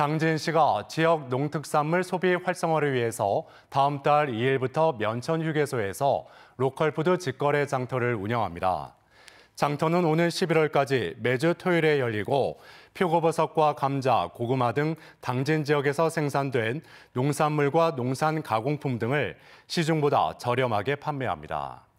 당진 시가 지역 농특산물 소비 활성화를 위해서 다음 달 2일부터 면천 휴게소에서 로컬푸드 직거래 장터를 운영합니다. 장터는 오는 11월까지 매주 토요일에 열리고 표고버섯과 감자, 고구마 등 당진 지역에서 생산된 농산물과 농산 가공품 등을 시중보다 저렴하게 판매합니다.